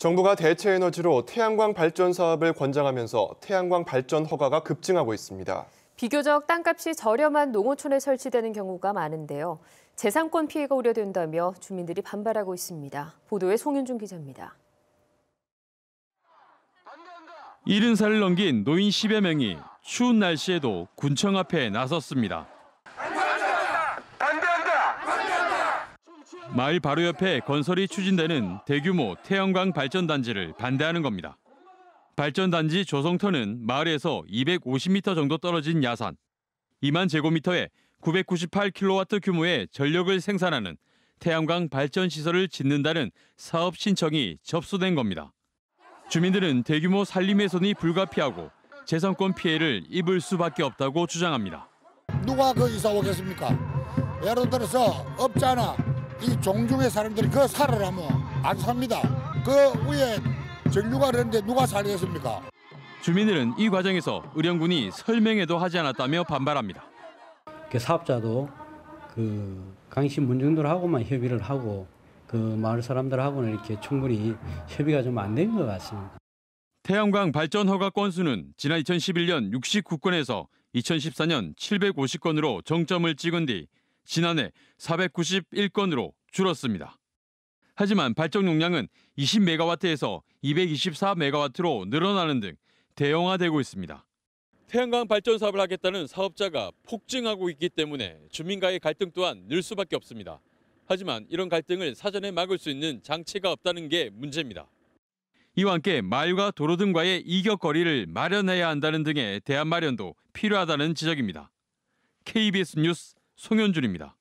정부가 대체에너지로 태양광 발전 사업을 권장하면서 태양광 발전 허가가 급증하고 있습니다. 비교적 땅값이 저렴한 농어촌에 설치되는 경우가 많은데요. 재산권 피해가 우려된다며 주민들이 반발하고 있습니다. 보도에 송윤중 기자입니다. 70살을 넘긴 노인 10여 명이 추운 날씨에도 군청 앞에 나섰습니다. 마을 바로 옆에 건설이 추진되는 대규모 태양광 발전단지를 반대하는 겁니다. 발전단지 조성터는 마을에서 250m 정도 떨어진 야산, 2만 제곱미터에 998kW 규모의 전력을 생산하는 태양광 발전 시설을 짓는다는 사업 신청이 접수된 겁니다. 주민들은 대규모 산림훼손이 불가피하고 재산권 피해를 입을 수밖에 없다고 주장합니다. 누가 그 이사 오겠습니까? 예를 들어서 업자나 이 종교의 사람들이 그 살을 하면 안 삽니다. 그 위에 전류가 그런데 누가 살겠습니까? 주민들은 이 과정에서 의령군이 설명회도 하지 않았다며 반발합니다. 그 사업자도 그 강신 문중들하고만 협의를 하고 그 마을 사람들하고는 이렇게 충분히 협의가 좀 안된것 같습니다. 태양광 발전 허가 건수는 지난 2011년 69건에서 2014년 750건으로 정점을 찍은 뒤 지난해 491건으로 줄었습니다. 하지만 발전 용량은 20메가와트에서 224메가와트로 늘어나는 등 대형화되고 있습니다. 태양광 발전 사업을 하겠다는 사업자가 폭증하고 있기 때문에 주민과의 갈등 또한 늘 수밖에 없습니다. 하지만 이런 갈등을 사전에 막을 수 있는 장치가 없다는 게 문제입니다. 이와 함께 마을과 도로 등과의 이격거리를 마련해야 한다는 등의 대안 마련도 필요하다는 지적입니다. KBS 뉴스 송현준입니다.